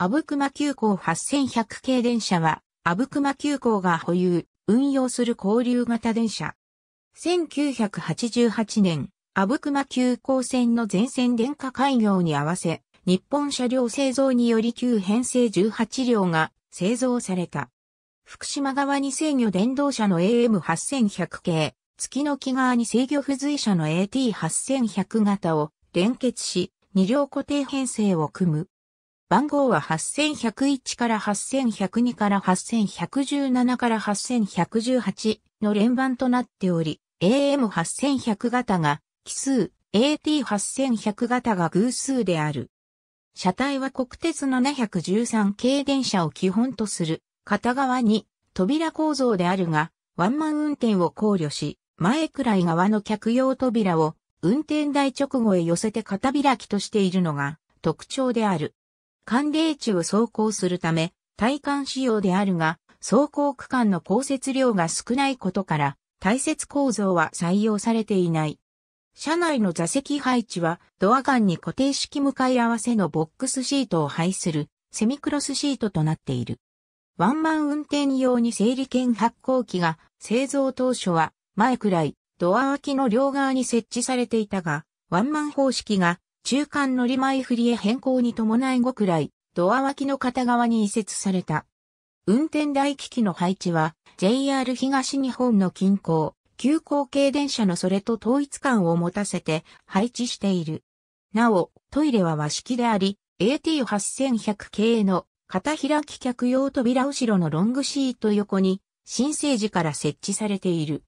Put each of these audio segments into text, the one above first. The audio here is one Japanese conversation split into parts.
阿武隈急行8100系電車は、阿武隈急行が保有、運用する交流型電車。1988年、阿武隈急行線の全線電化開業に合わせ、日本車両製造により旧編成18両が製造された。福島側に制御電動車の AM8100 系、月の木側に制御付随車の AT8100 型を連結し、2両固定編成を組む。番号は8101から8102から8117から8118の連番となっており、AM8100 型が奇数、AT8100 型が偶数である。車体は国鉄713系電車を基本とする片側に扉構造であるが、ワンマン運転を考慮し、前くらい側の客用扉を運転台直後へ寄せて片開きとしているのが特徴である。寒冷地を走行するため、体感仕様であるが、走行区間の降雪量が少ないことから、大雪構造は採用されていない。車内の座席配置は、ドアガンに固定式向かい合わせのボックスシートを配する、セミクロスシートとなっている。ワンマン運転用に整理券発行機が、製造当初は、前くらい、ドア脇の両側に設置されていたが、ワンマン方式が中間乗り前振りへ変更に伴い5くらい、ドア脇の片側に移設された。運転台機器の配置は、JR 東日本の近郊、急行系電車のそれと統一感を持たせて配置している。なお、トイレは和式であり、AT8100 系の片開き客用扉後ろのロングシート横に、新生児から設置されている。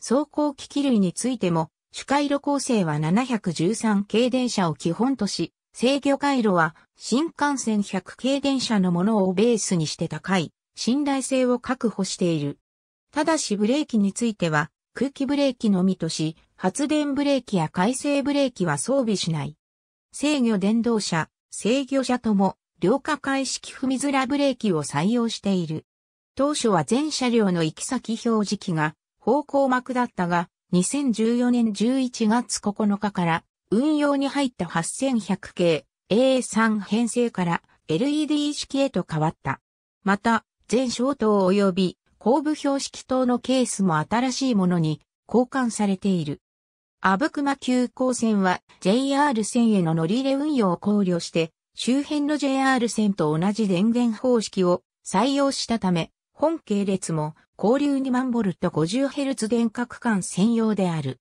走行機器類についても、主回路構成は713系電車を基本とし、制御回路は新幹線100系電車のものをベースにして高い信頼性を確保している。ただしブレーキについては空気ブレーキのみとし、発電ブレーキや回生ブレーキは装備しない。制御電動車、制御車とも、両下回式踏みづらブレーキを採用している。当初は全車両の行き先表示器が方向膜だったが、2014年11月9日から運用に入った8100系 A3 編成から LED 式へと変わった。また、全小灯及び後部標識灯のケースも新しいものに交換されている。阿武隈急行線は JR 線への乗り入れ運用を考慮して、周辺の JR 線と同じ電源方式を採用したため、本系列も交流2万ボルト 50Hz 電角間専用である。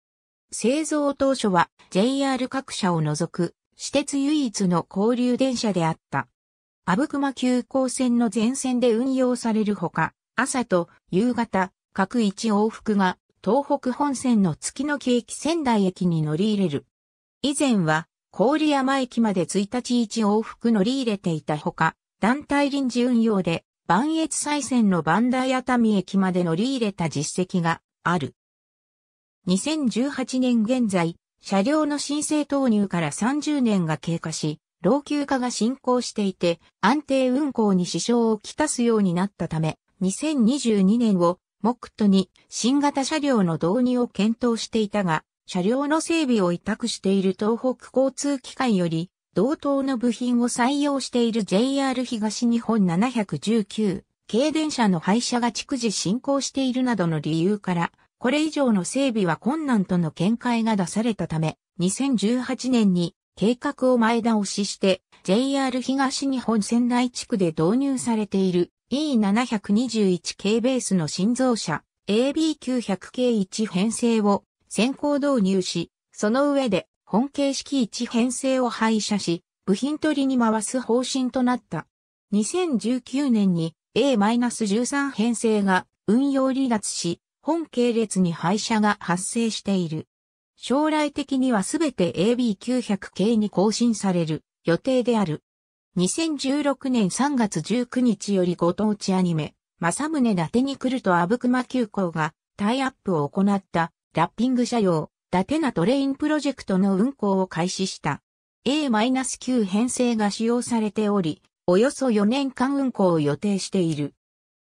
製造当初は JR 各社を除く私鉄唯一の交流電車であった。阿武隈急行線の全線で運用されるほか、朝と夕方、各1往復が東北本線の月の木駅仙台駅に乗り入れる。以前は郡山駅まで1日1往復乗り入れていたほか、団体臨時運用で磐越再線の磐梯熱海駅まで乗り入れた実績がある。2018年現在、車両の申請投入から30年が経過し、老朽化が進行していて、安定運行に支障をきたすようになったため、2022年を目途に新型車両の導入を検討していたが、車両の整備を委託している東北交通機関より同等の部品を採用している JR 東日本719軽電車の廃車が逐次進行しているなどの理由から、これ以上の整備は困難との見解が出されたため、2018年に計画を前倒しして JR 東日本仙台地区で導入されている E721 系ベースの新造車 AB900 系1編成を先行導入し、その上で本形式一編成を廃車し、部品取りに回す方針となった。2019年に A-13 編成が運用離脱し、本系列に廃車が発生している。将来的にはすべて AB900 系に更新される予定である。2016年3月19日よりご当地アニメ、正宗伊達に来ると阿武隈急行がタイアップを行ったラッピング車用ダテナトレインプロジェクトの運行を開始した。A-9 編成が使用されており、およそ4年間運行を予定している。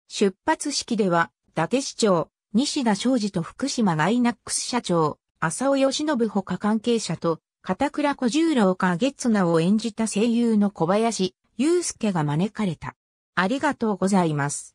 出発式では、伊達市長、西田昌司と福島ガイナックス社長、浅尾義信他関係者と、片倉小十郎か月名を演じた声優の小林祐介が招かれた。ありがとうございます。